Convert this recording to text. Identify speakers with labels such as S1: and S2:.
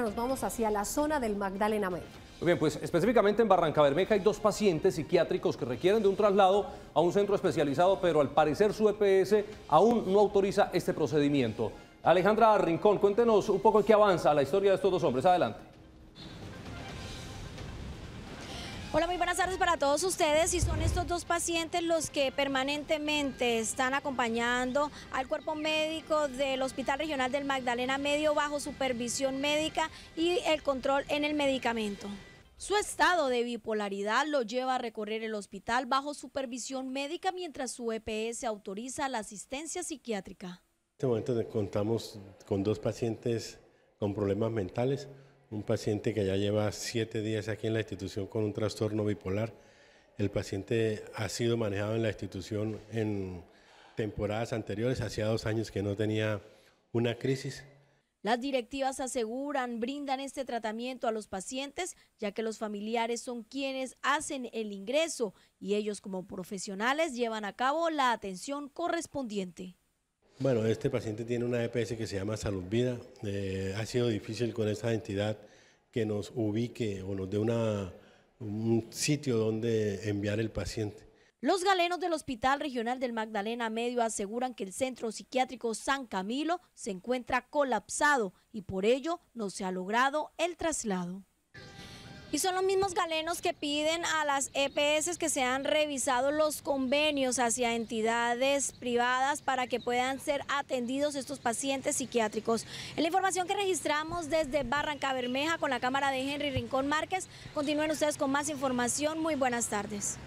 S1: Nos vamos hacia la zona del Magdalena Medio.
S2: Muy bien, pues específicamente en Barranca Bermeja hay dos pacientes psiquiátricos que requieren de un traslado a un centro especializado, pero al parecer su EPS aún no autoriza este procedimiento. Alejandra Rincón, cuéntenos un poco qué avanza la historia de estos dos hombres. Adelante.
S1: Hola, muy buenas tardes para todos ustedes. Y son estos dos pacientes los que permanentemente están acompañando al cuerpo médico del Hospital Regional del Magdalena Medio bajo supervisión médica y el control en el medicamento. Su estado de bipolaridad lo lleva a recorrer el hospital bajo supervisión médica mientras su EPS autoriza la asistencia psiquiátrica. En
S3: este momento contamos con dos pacientes con problemas mentales, un paciente que ya lleva siete días aquí en la institución con un trastorno bipolar. El paciente ha sido manejado en la institución en temporadas anteriores, hacía dos años que no tenía una crisis.
S1: Las directivas aseguran, brindan este tratamiento a los pacientes, ya que los familiares son quienes hacen el ingreso y ellos como profesionales llevan a cabo la atención correspondiente.
S3: Bueno, este paciente tiene una EPS que se llama Salud Vida. Eh, ha sido difícil con esta entidad que nos ubique o nos dé un sitio donde enviar el paciente.
S1: Los galenos del Hospital Regional del Magdalena Medio aseguran que el Centro Psiquiátrico San Camilo se encuentra colapsado y por ello no se ha logrado el traslado. Y son los mismos galenos que piden a las EPS que se han revisado los convenios hacia entidades privadas para que puedan ser atendidos estos pacientes psiquiátricos. En la información que registramos desde Barranca Bermeja con la cámara de Henry Rincón Márquez, continúen ustedes con más información. Muy buenas tardes.